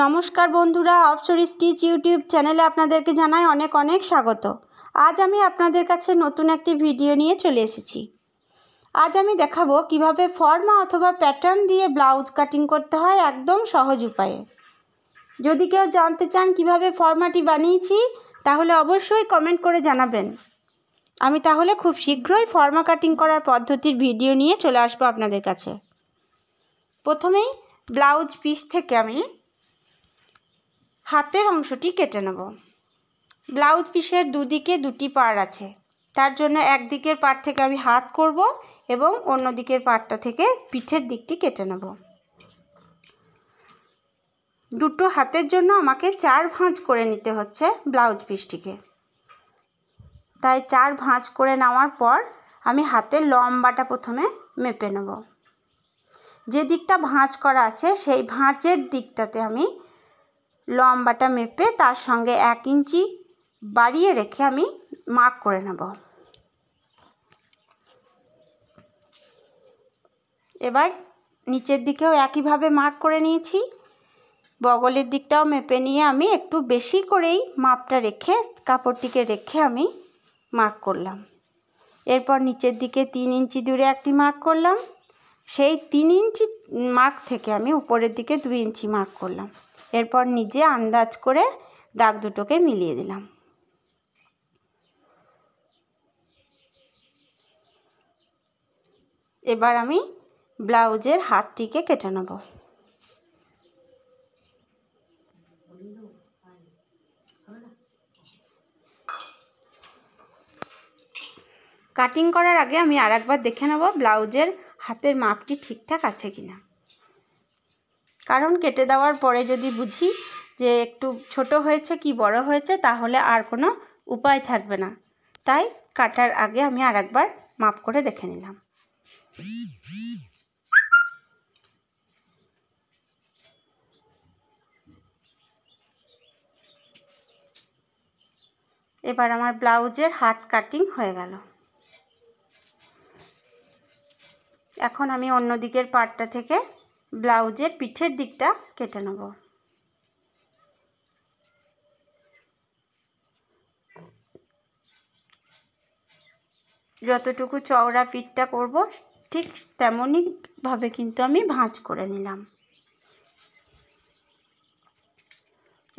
নমস্কার বন্ধুরা অপসর stitch YouTube চ্যানেলে আপনাদেরকে জানাই অনেক অনেক স্বাগত আজ আমি আপনাদের কাছে নতুন একটি ভিডিও নিয়ে চলে এসেছি আজ আমি দেখাবো কিভাবে ফর্মা অথবা প্যাটার্ন দিয়ে ব্লাউজ কাটিং করতে হয় একদম সহজ উপায়ে যদি কেউ জানতে চান কিভাবে ফর্মাটি বানিয়েছি তাহলে অবশ্যই কমেন্ট করে জানাবেন আমি তাহলে খুব শীঘ্রই ফর্মা কাটিং করার পদ্ধতির ভিডিও নিয়ে চলে আসবো আপনাদের কাছে প্রথমেই ব্লাউজ পিস থেকে আমি হাতের অংশটি কেটে নেব ব্লাউজ পিসের দুদিকে দুটি পার আছে তার জন্য একদিকের পার থেকে আমি হাত করব এবং অন্য দিকের পারটা থেকে পিঠের দিকটি কেটে নেব দুটো হাতের জন্য আমাকে চার ভাঁজ করে নিতে হচ্ছে ব্লাউজ পিসটিকে তাই চার ভাঁজ করে নেওয়ার পর আমি হাতের লম্বাটা প্রথমে মেপে নেব যে দিকটা ভাঁজ করা আছে সেই ভাঁজের দিকটাতে আমি লম্বাটা মেপে তার সঙ্গে এক ইঞ্চি বাড়িয়ে রেখে আমি মার্ক করে নেব এবার নিচের দিকেও একইভাবে মার্ক করে নিয়েছি বগলের দিকটাও মেপে নিয়ে আমি একটু বেশি করেই মাপটা রেখে কাপড়টিকে রেখে আমি মার্ক করলাম এরপর নিচের দিকে তিন ইঞ্চি দূরে একটি মার্ক করলাম সেই তিন ইঞ্চি মার্ক থেকে আমি উপরের দিকে দুই ইঞ্চি মার্ক করলাম এরপর নিজে আন্দাজ করে দাগ দুটোকে মিলিয়ে দিলাম এবার আমি ব্লাউজের হাতটিকে কেটে নেব কাটিং করার আগে আমি আর একবার দেখে নেব ব্লাউজের হাতের মাপটি ঠিকঠাক আছে কিনা কারণ কেটে দেওয়ার পরে যদি বুঝি যে একটু ছোট হয়েছে কি বড় হয়েছে তাহলে আর কোনো উপায় থাকবে না তাই কাটার আগে আমি আর একবার মাপ করে দেখে নিলাম এবার আমার ব্লাউজের হাত কাটিং হয়ে গেল এখন আমি অন্য দিকের পার্টটা থেকে ব্লাউজের পিঠের দিকটা কেটে নেব যতটুকু চওড়া পিঠটা করব ঠিক তেমনইভাবে কিন্তু আমি ভাঁজ করে নিলাম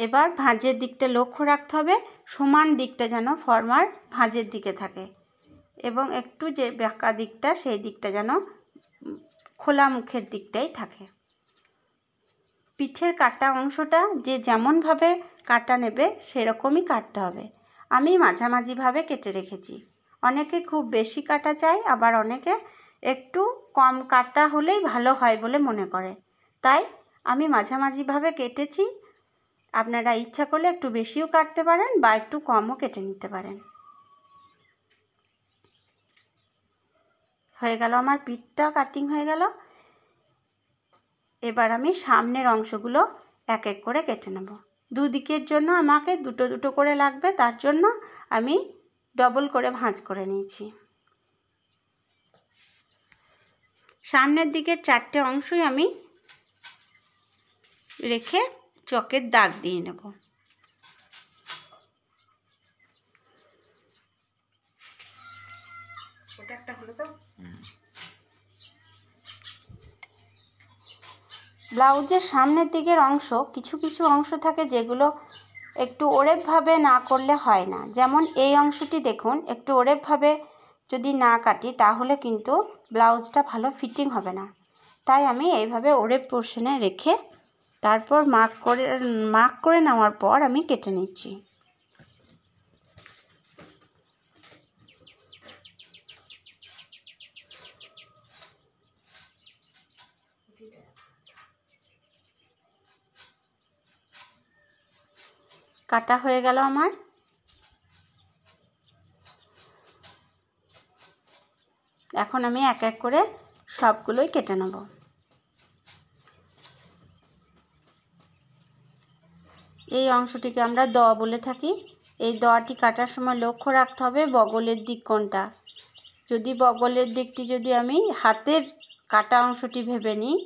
এবার ভাঁজের দিকটা লক্ষ্য রাখতে হবে সমান দিকটা যেন ফর্মার ভাঁজের দিকে থাকে এবং একটু যে বাঁকা দিকটা সেই দিকটা যেন খোলা মুখের দিকটাই থাকে পিঠের কাটা অংশটা যে যেমনভাবে কাটা নেবে সেরকমই কাটতে হবে আমি মাঝামাঝিভাবে কেটে রেখেছি অনেকে খুব বেশি কাটা চায় আবার অনেকে একটু কম কাটা হলেই ভালো হয় বলে মনে করে তাই আমি মাঝামাঝিভাবে কেটেছি আপনারা ইচ্ছা করলে একটু বেশিও কাটতে পারেন বা একটু কমও কেটে নিতে পারেন হয়ে গেল আমার পিঠটা কাটিং হয়ে গেল এবার আমি সামনের অংশগুলো এক এক করে কেটে নেব দুদিকের জন্য আমাকে দুটো দুটো করে লাগবে তার জন্য আমি ডবল করে ভাঁজ করে নিয়েছি সামনের দিকের চারটে অংশই আমি রেখে চকের দাগ দিয়ে নেবো একটা হলো তো ব্লাউজের সামনের দিকের অংশ কিছু কিছু অংশ থাকে যেগুলো একটু ওরেবভাবে না করলে হয় না যেমন এই অংশটি দেখুন একটু ওরেবভাবে যদি না কাটি তাহলে কিন্তু ব্লাউজটা ভালো ফিটিং হবে না তাই আমি এইভাবে ওরেব পোর্শনে রেখে তারপর মার্ক করে মার্ক করে নেওয়ার পর আমি কেটে নিচ্ছি কাটা হয়ে গেল আমার এখন আমি এক এক করে সবগুলোই কেটে নেব এই অংশটিকে আমরা দ বলে থাকি এই দটি কাটার সময় লক্ষ্য রাখতে হবে বগলের দিক কোনটা যদি বগলের দিকটি যদি আমি হাতের কাটা অংশটি ভেবে নিই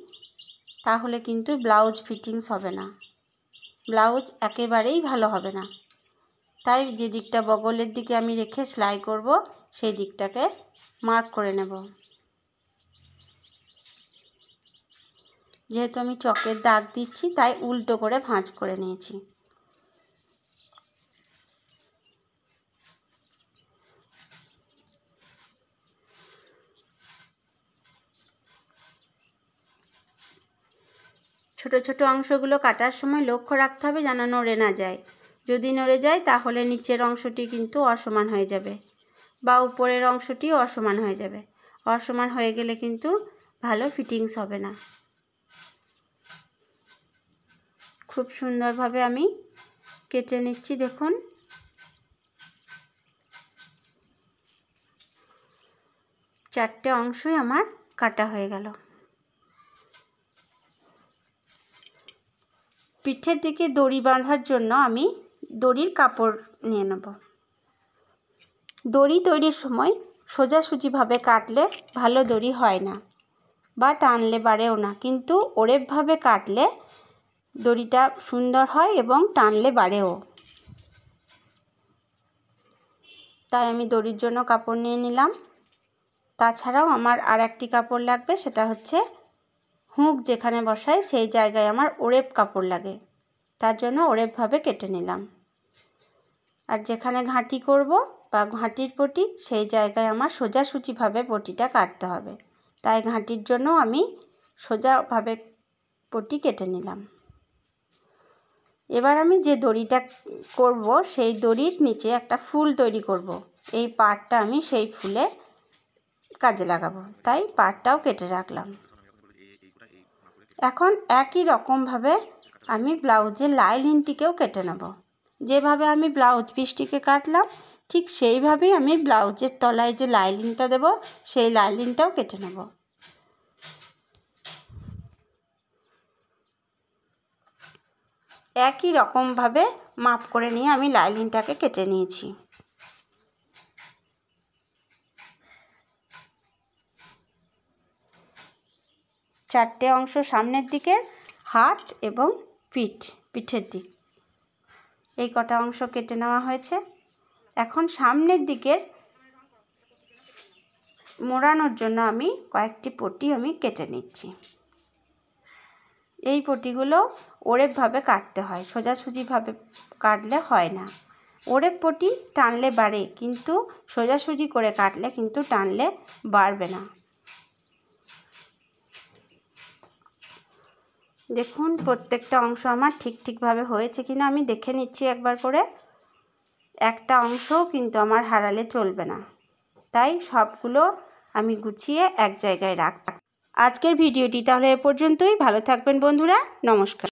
তাহলে কিন্তু ব্লাউজ ফিটিংস হবে না ব্লাউজ একেবারেই ভালো হবে না তাই যে দিকটা বগলের দিকে আমি রেখে সেলাই করব সেই দিকটাকে মার্ক করে নেব যেহেতু আমি চকের দাগ দিচ্ছি তাই উল্টো করে ভাঁজ করে নিয়েছি ছোট ছোট অংশগুলো কাটার সময় লক্ষ্য রাখতে হবে যেন নড়ে না যায় যদি নড়ে যায় তাহলে নিচের অংশটি কিন্তু অসমান হয়ে যাবে বা উপরের অংশটি অসমান হয়ে যাবে অসমান হয়ে গেলে কিন্তু ভালো ফিটিংস হবে না খুব সুন্দরভাবে আমি কেটে নিচ্ছি দেখুন চারটে অংশই আমার কাটা হয়ে গেল পিঠের দিকে দড়ি বাঁধার জন্য আমি দড়ির কাপড় নিয়ে নেব দড়ি তৈরির সময় সোজাসুজিভাবে কাটলে ভালো দড়ি হয় না বা টানলে বাড়েও না কিন্তু ওরেভাবে কাটলে দড়িটা সুন্দর হয় এবং টানলে বাড়েও তাই আমি দড়ির জন্য কাপড় নিয়ে নিলাম তাছাড়াও আমার আর একটি কাপড় লাগবে সেটা হচ্ছে হুঁক যেখানে বসায় সেই জায়গায় আমার ওরেপ কাপড় লাগে তার জন্য ওরেপভাবে কেটে নিলাম আর যেখানে ঘাঁটি করব বা ঘাঁটির পটি সেই জায়গায় আমার সোজাসুচিভাবে পটিটা কাটতে হবে তাই ঘাঁটির জন্য আমি সোজাভাবে পটি কেটে নিলাম এবার আমি যে দড়িটা করব সেই দড়ির নিচে একটা ফুল তৈরি করব। এই পাটটা আমি সেই ফুলে কাজে লাগাবো তাই পাটটাও কেটে রাখলাম এখন একই রকমভাবে আমি ব্লাউজের লাইলিনটিকেও কেটে নেব যেভাবে আমি ব্লাউজ পিসটিকে কাটলাম ঠিক সেইভাবেই আমি ব্লাউজের তলায় যে লাইলিনটা দেব সেই লাইলিনটাও কেটে নেব একই রকমভাবে মাপ করে নিয়ে আমি লাইলিনটাকে কেটে নিয়েছি চারটে অংশ সামনের দিকের হাত এবং পিঠ পিঠের দিক এই কটা অংশ কেটে নেওয়া হয়েছে এখন সামনের দিকের মোড়ানোর জন্য আমি কয়েকটি পটি আমি কেটে নিচ্ছি এই পটিগুলো ওরেপভাবে কাটতে হয় সোজাসুজিভাবে কাটলে হয় না ওরেপ পটি টানলে বাড়ে কিন্তু সোজাসুজি করে কাটলে কিন্তু টানলে বাড়বে না দেখুন প্রত্যেকটা অংশ আমার ঠিক ঠিকভাবে হয়েছে কিনা আমি দেখে নিচ্ছি একবার করে একটা অংশও কিন্তু আমার হারালে চলবে না তাই সবগুলো আমি গুছিয়ে এক জায়গায় রাখছি আজকের ভিডিওটি তাহলে এ পর্যন্তই ভালো থাকবেন বন্ধুরা নমস্কার